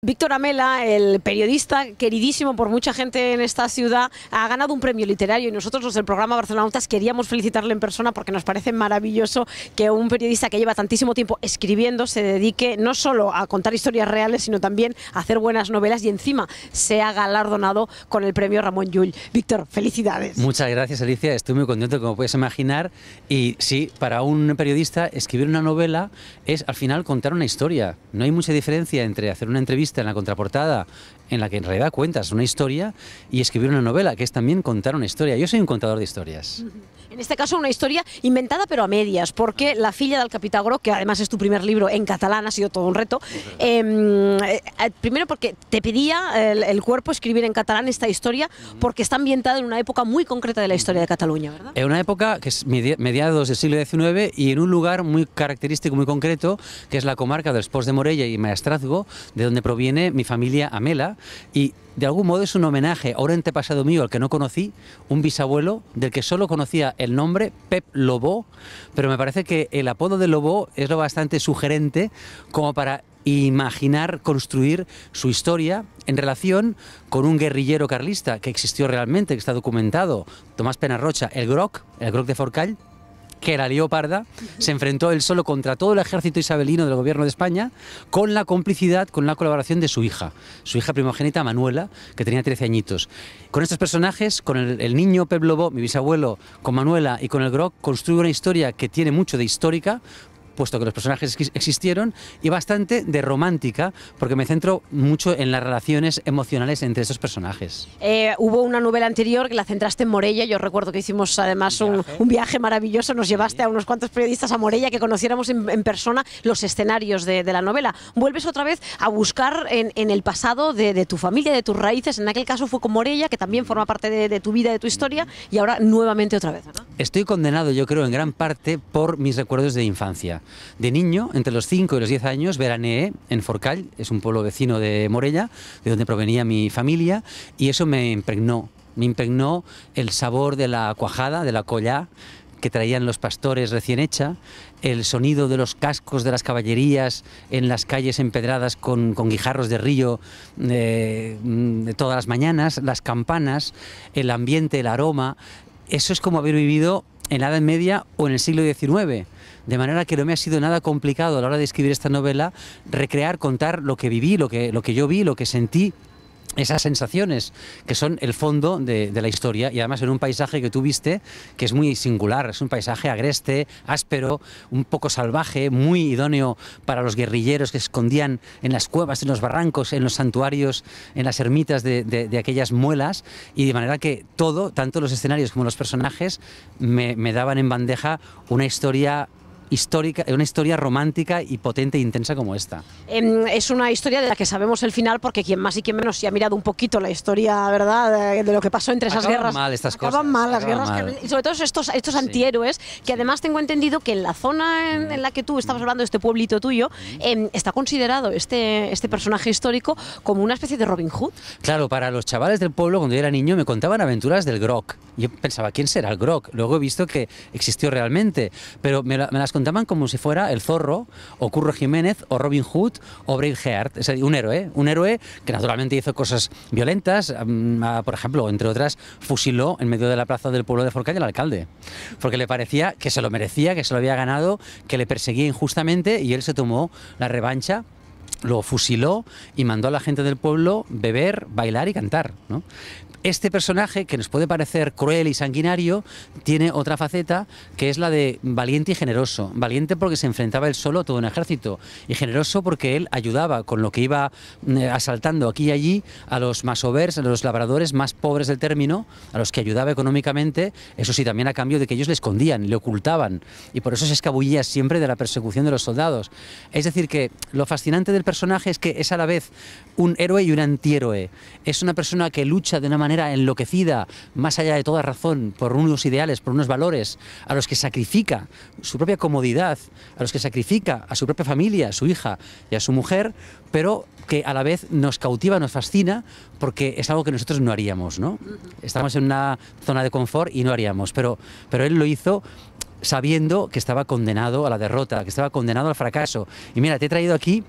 Víctor Amela, el periodista queridísimo por mucha gente en esta ciudad, ha ganado un premio literario y nosotros los del programa Notas queríamos felicitarle en persona porque nos parece maravilloso que un periodista que lleva tantísimo tiempo escribiendo se dedique no solo a contar historias reales, sino también a hacer buenas novelas y encima sea galardonado con el premio Ramón Llull. Víctor, felicidades. Muchas gracias, Alicia. Estoy muy contento, como puedes imaginar. Y sí, para un periodista escribir una novela es al final contar una historia. No hay mucha diferencia entre hacer una entrevista en la contraportada, en la que en realidad cuentas una historia y escribir una novela, que es también contar una historia. Yo soy un contador de historias. En este caso una historia inventada pero a medias, porque La filla del Capitagro, que además es tu primer libro en catalán, ha sido todo un reto, em, eh, eh, primero porque te pedía el, cuerpo escribir en catalán esta historia, porque está ambientada en una época muy concreta de la historia de Cataluña, ¿verdad? En una época que es mediados del siglo XIX y en un lugar muy característico, muy concreto, que es la comarca del Espos de Morella y Maestrazgo, de donde proviene mi familia Amela, y de algún modo es un homenaje a un antepasado mío al que no conocí, un bisabuelo del que solo conocía el nombre Pep Lobo, pero me parece que el apodo de Lobo es lo bastante sugerente como para imaginar, construir su historia en relación con un guerrillero carlista que existió realmente, que está documentado, Tomás Penarrocha, el Groc, el Groc de Forcal que era leoparda se enfrentó él solo contra todo el ejército isabelino del gobierno de España, con la complicidad, con la colaboración de su hija, su hija primogénita Manuela, que tenía 13 añitos. Con estos personajes, con el, niño Pep mi bisabuelo, con Manuela y con el Grog, construye una historia que tiene mucho de histórica, puesto que los personajes existieron, y bastante de romántica, porque me centro mucho en las relaciones emocionales entre esos personajes. Eh, hubo una novela anterior que la centraste en Morella, yo recuerdo que hicimos además un, viaje. maravilloso, nos llevaste a unos cuantos periodistas a Morella que conociéramos en, persona los escenarios de, la novela. Vuelves otra vez a buscar en, el pasado de, tu familia, de tus raíces, en aquel caso fue con Morella, que también forma parte de, tu vida, de tu historia, y ahora nuevamente otra vez. Estoy condenado, yo creo, en gran parte por mis recuerdos de infancia. De niño, entre los 5 y los 10 años, veraneé en Forcall, es un pueblo vecino de Morella, de donde provenía mi familia, y eso me impregnó. Me impregnó el sabor de la cuajada, de la collá, que traían los pastores recién hecha, el sonido de los cascos de las caballerías en las calles empedradas con, guijarros de río eh, todas las mañanas, las campanas, el ambiente, el aroma. Eso es como haber vivido en la Edad Media o en el siglo XIX de manera que no me ha sido nada complicado a la hora de escribir esta novela recrear, contar lo que viví, lo que, lo que yo vi, lo que sentí esas sensaciones que son el fondo de, la historia y además en un paisaje que tú viste que es muy singular, es un paisaje agreste, áspero, un poco salvaje, muy idóneo para los guerrilleros que se escondían en las cuevas, en los barrancos, en los santuarios, en las ermitas de, de, aquellas muelas y de manera que todo, tanto los escenarios como los personajes, me, me daban en bandeja una historia histórica, una historia romántica y potente e intensa como esta. Em, es una historia de la que sabemos el final porque quien más y quien menos se ha mirado un poquito la historia, ¿verdad? Eh, de lo que pasó entre esas acaban guerras. mal estas acaban cosas. mal las guerras. y sobre todo estos, estos antihéroes que además tengo entendido que en la zona en, la que tú estabas mm. hablando, de este pueblito tuyo, mm. em, está considerado este, este mm. personaje histórico como una especie de Robin Hood. Claro, para los chavales del pueblo cuando yo era niño me contaban aventuras del Grog. Yo pensaba, ¿quién será el Grog? Luego he visto que existió realmente, pero me, me contaban como si fuera el Zorro, o Curro Jiménez, o Robin Hood, o Braveheart. Es un héroe, un héroe que naturalmente hizo cosas violentas, mm, por ejemplo, entre otras, fusiló en medio de la plaza del pueblo de Forcalla al alcalde, porque le parecía que se lo merecía, que se lo había ganado, que le perseguía injustamente y él se tomó la revancha lo fusiló y mandó a la gente del pueblo beber, bailar y cantar. ¿no? este personaje, que nos puede parecer cruel y sanguinario, tiene otra faceta que es la de valiente y generoso. Valiente porque se enfrentaba él solo a todo un ejército y generoso porque él ayudaba con lo que iba mm, asaltando aquí y allí a los masovers, a los labradores más pobres del término, a los que ayudaba económicamente, eso sí, también a cambio de que ellos le escondían, le ocultaban y por eso se escabullía siempre de la persecución de los soldados. Es decir, que lo fascinante del personaje es que es a la vez un héroe y un antihéroe. Es una persona que lucha de una manera enloquecida, más allá de toda razón, por unos ideales, por unos valores, a los que sacrifica su propia comodidad, a los que sacrifica a su propia familia, a su hija y a su mujer, pero que a la vez nos cautiva, nos fascina, porque es algo que nosotros no haríamos, ¿no? Estamos en una zona de confort y no haríamos, pero, pero él lo hizo sabiendo que estaba condenado a la derrota, que estaba condenado al fracaso. Y mira, te he traído aquí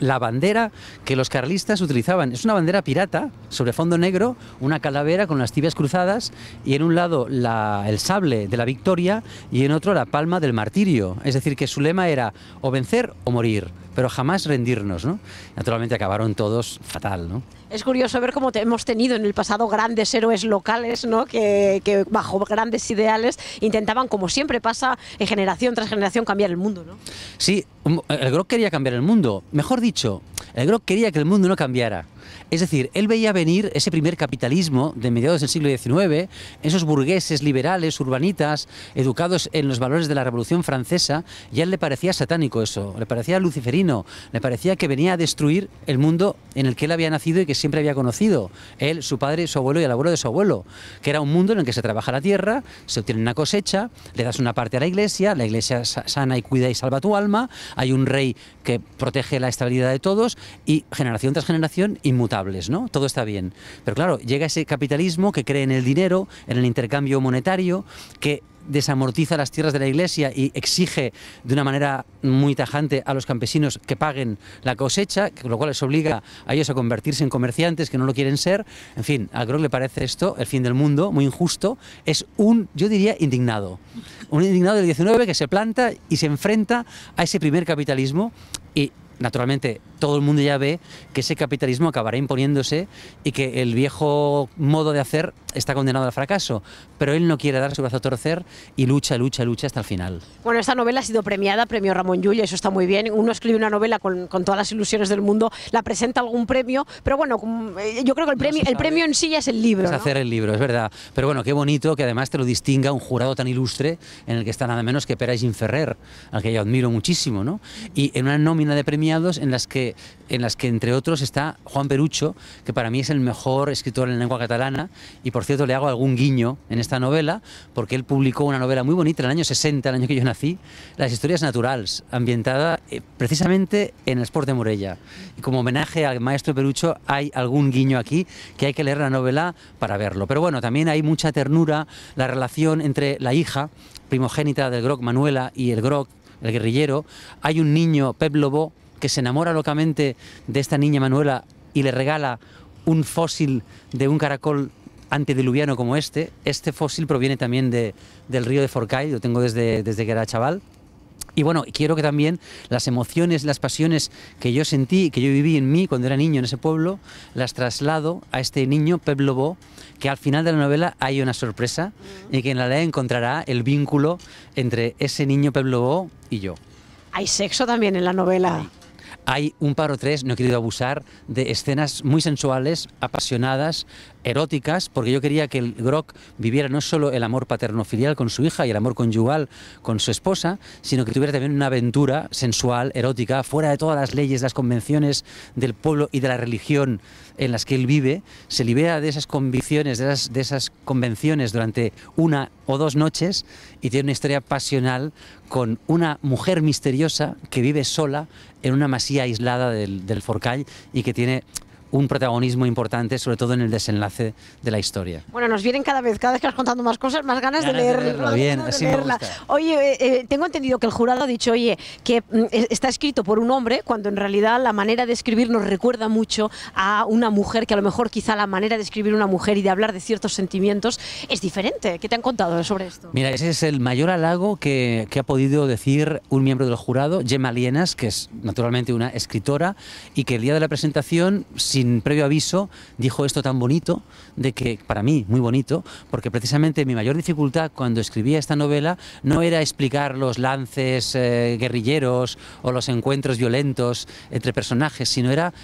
la bandera que los carlistas utilizaban. Es una bandera pirata sobre fondo negro, una calavera con las tibias cruzadas y en un lado el sable de la victoria y en otro la palma del martirio. Es decir, que su lema era o vencer o morir pero jamás rendirnos, ¿no? Naturalmente acabaron todos fatal, ¿no? Es curioso ver cómo hemos tenido en el pasado grandes héroes locales, ¿no? Que, bajo grandes ideales intentaban, como siempre pasa, en eh, generación tras generación cambiar el mundo, ¿no? Sí, mm, el Grok quería cambiar el mundo. Mejor dicho, el Groc quería que el mundo no cambiara. Es decir, él veía venir ese primer capitalismo de mediados del siglo XIX, esos burgueses liberales, urbanitas, educados en los valores de la Revolución Francesa, y a él le parecía satánico eso, le parecía luciferino, le parecía que venía a destruir el mundo en el que él había nacido y que siempre había conocido, él, su padre, su abuelo y el abuelo de su abuelo, que era un mundo en el que se trabaja la tierra, se obtiene una cosecha, le das una parte a la iglesia, la iglesia sana y cuida y salva tu alma, hay un rey que protege la estabilidad de todos y generación tras generación inmutables, ¿no? Todo está bien. Pero claro, llega ese capitalismo que cree en el dinero, en el intercambio monetario, que desamortiza las tierras de la iglesia y exige de una manera muy tajante a los campesinos que paguen la cosecha, lo cual les obliga a ellos a convertirse en comerciantes que no lo quieren ser. En fin, a Grok le parece esto el fin del mundo, muy injusto. Es un, yo diría, indignado. Un indignado del 19 que se planta y se enfrenta a ese primer capitalismo y naturalmente todo el mundo ya ve que ese capitalismo acabará imponiéndose y que el viejo modo de hacer está condenado al fracaso. Pero él no quiere dar su brazo a torcer y lucha, lucha, lucha hasta el final. Bueno, esta novela ha sido premiada, premio Ramón Llull, eso está muy bien. Uno escribe una novela con, todas las ilusiones del mundo, la presenta algún premio, pero bueno, eh, yo creo que el premio, el premio en sí es el libro. Es hacer el libro, es verdad. Pero bueno, qué bonito que además te lo distinga un jurado tan ilustre en el que está nada menos que Pera Ferrer, al que yo admiro muchísimo, ¿no? Y en una nómina de premio en las que en las que entre otros está Juan Perucho, que para mí es el mejor escritor en lengua catalana, y por cierto le hago algún guiño en esta novela, porque él publicó una novela muy bonita en el año 60, el año que yo nací, Las historias naturales, ambientada eh, precisamente en el Sport de Morella. Y como homenaje al maestro Perucho hay algún guiño aquí que hay que leer la novela para verlo. Pero bueno, también hay mucha ternura, la relación entre la hija primogénita del groc Manuela y el groc, el guerrillero, hay un niño, Pep Lobo, que se enamora locamente de esta niña Manuela y le regala un fósil de un caracol antediluviano como este. Este fósil proviene también del río de Forcay, lo tengo desde, desde que era chaval. Y bueno, quiero que también las emociones, las pasiones que yo sentí, que yo viví en mí cuando era niño en ese pueblo, las traslado a este niño, Pep Bo, que al final de la novela hay una sorpresa y que en la ley encontrará el vínculo entre ese niño, Pep Bo, y yo. Hay sexo también en la novela. Hay un par o tres, no he querido abusar, de escenas muy sensuales, apasionadas, eróticas, porque yo quería que el Grok viviera no solo el amor paterno-filial con su hija y el amor conyugal con su esposa, sino que tuviera también una aventura sensual, erótica, fuera de todas las leyes, las convenciones del pueblo y de la religión en las que él vive, se libera de esas convicciones, de esas, de esas convenciones durante una o dos noches y tiene una historia pasional con una mujer misteriosa que vive sola en una masía aislada del, del y que tiene un protagonismo importante, sobre todo en el desenlace de la historia. Bueno, nos vienen cada vez, cada vez que vas contando más cosas, más ganas, de leerla. bien, Oye, eh, eh, tengo entendido que el jurado ha dicho, oye, que mm, está escrito por un hombre, cuando en realidad la manera de escribir nos recuerda mucho a una mujer, que a lo mejor quizá la manera de escribir una mujer y de hablar de ciertos sentimientos es diferente. ¿Qué te han contado sobre esto? Mira, ese es el mayor halago que, ha podido decir un miembro del jurado, Gemma Lienas, que es naturalmente una escritora, y que el día de la presentación, sin previo aviso, dijo esto tan bonito, de que para mí, muy bonito, porque precisamente mi mayor dificultad cuando escribía esta novela no era explicar los lances eh, guerrilleros o los encuentros violentos entre personajes, sino era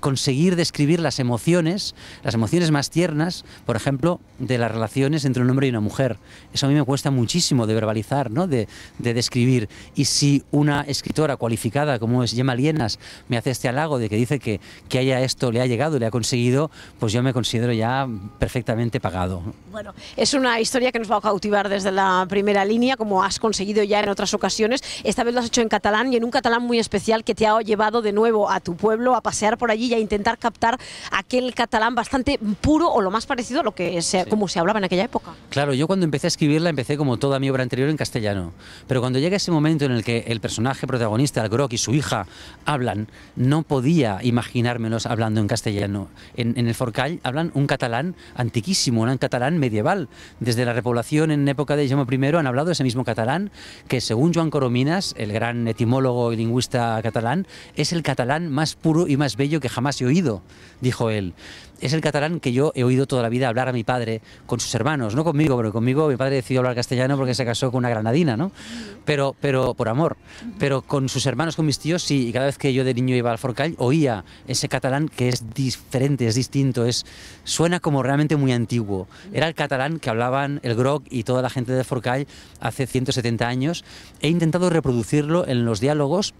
conseguir describir las emociones, las emociones más tiernas, por ejemplo, de las relaciones entre un hombre y una mujer. Eso a mí me cuesta muchísimo de verbalizar, ¿no? de, de describir. Y si una escritora cualificada como es Gemma Lienas me hace este halago de que dice que, que haya esto, le ha llegado, le ha conseguido, pues yo me considero ya perfectamente pagado. Bueno, es una historia que nos va a cautivar desde la primera línea, como has conseguido ya en otras ocasiones. Esta vez lo has hecho en catalán y en un catalán muy especial que te ha llevado de nuevo a tu pueblo, a pasear por allí y a intentar captar aquel catalán bastante puro o lo más parecido a lo que se, como se hablaba en aquella época. Claro, yo cuando empecé a escribirla empecé como toda mi obra anterior en castellano, pero cuando llega ese momento en el que el personaje protagonista, el Grok y su hija hablan, no podía imaginármelos hablando en castellano. En, el Forcall hablan un catalán antiquísimo, un catalán medieval. Desde la repoblación en época de Jaume I han hablado ese mismo catalán, que según Joan Corominas, el gran etimólogo y lingüista catalán, es el catalán más puro y más bello que jamás he oído, dijo él. Es el catalán que yo he oído toda la vida hablar a mi padre con sus hermanos, no conmigo, pero conmigo mi padre decidió hablar castellano porque se casó con una granadina, ¿no? Pero, pero por amor. Pero con sus hermanos, con mis tíos, sí. Y cada vez que yo de niño iba al Forcall, oía ese catalán que es diferente, es distinto, es, suena como realmente muy antiguo. Era el catalán que hablaban el Grog y toda la gente de Forcal hace 170 años. He intentado reproducirlo en los diálogos,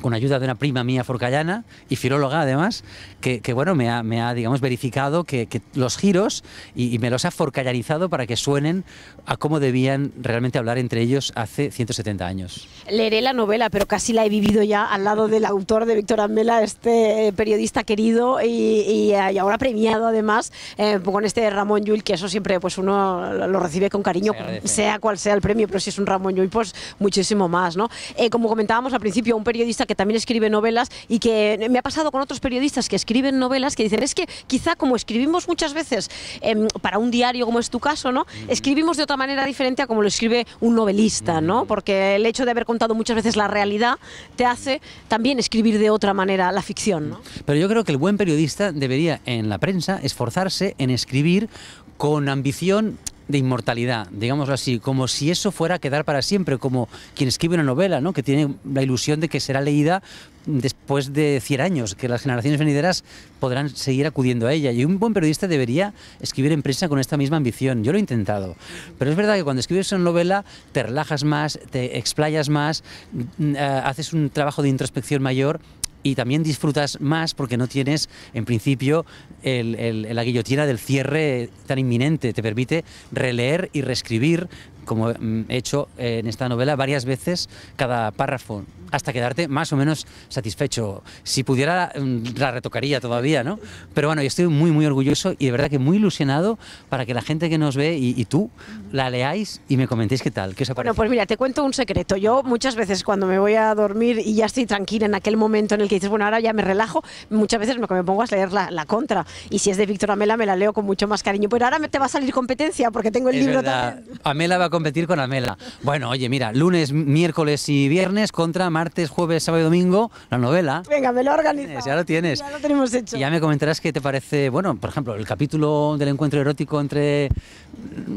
con ayuda de una prima mía forcallana y filóloga además, que, bueno, me ha, digamos, verificado que, los giros y, me los ha forcallanizado para que suenen a cómo debían realmente hablar entre ellos hace 170 años. Leeré la novela, pero casi la he vivido ya al lado del autor de Víctor Amela, este eh, periodista querido eh, y, ahora premiado además eh, con este Ramón Llull, que eso siempre pues uno lo recibe con cariño, sea cual sea el premio, pero si es un Ramón Llull, pues muchísimo más, ¿no? Eh, como comentábamos al principio, un periodista que también escribe novelas y que me ha pasado con otros periodistas que escriben novelas que dicen, es que quizá como escribimos muchas veces em, para un diario como es tu caso, ¿no? Escribimos de otra manera diferente a como lo escribe un novelista, ¿no? Porque el hecho de haber contado muchas veces la realidad te hace también escribir de otra manera la ficción, Pero yo creo que el buen periodista debería en la prensa esforzarse en escribir con ambición de inmortalidad, digámoslo así, como si eso fuera a quedar para siempre, como quien escribe una novela, ¿no? que tiene la ilusión de que será leída después de 100 años, que las generaciones venideras podrán seguir acudiendo a ella. Y un buen periodista debería escribir en prensa con esta misma ambición. Yo lo he intentado. Pero es verdad que cuando escribes una novela te relajas más, te explayas más, mm, eh, haces un trabajo de introspección mayor y también disfrutas más porque no tienes, en principio, el, la guillotina del cierre tan inminente. Te permite releer y reescribir como mm, he hecho eh, en esta novela varias veces cada párrafo, hasta quedarte más o menos satisfecho. Si pudiera, mm, la retocaría todavía, ¿no? Pero bueno, yo estoy muy, muy orgulloso y de verdad que muy ilusionado para que la gente que nos ve y, tú la leáis y me comentéis qué tal, qué os Bueno, pues mira, te cuento un secreto. Yo muchas veces cuando me voy a dormir y ya estoy tranquila en aquel momento en el que dices, bueno, ahora ya me relajo, muchas veces me, me pongo a leer la, contra. Y si es de Víctor Amela, me la leo con mucho más cariño. Pero pues ahora me te va a salir competencia porque tengo el libro también. Amela va a competir con Amela. Bueno, oye, mira, lunes, miércoles y viernes contra martes, jueves, sábado y domingo, la novela. Venga, me lo organizas. Ya lo tienes. Ya lo tenemos hecho. Y ya me comentarás qué te parece, bueno, por ejemplo, el capítulo del encuentro erótico entre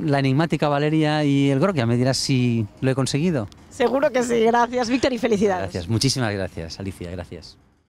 la enigmática Valeria y el que ya me dirás si lo he conseguido. Seguro que sí, gracias Víctor y felicidades. Gracias, muchísimas gracias Alicia, gracias.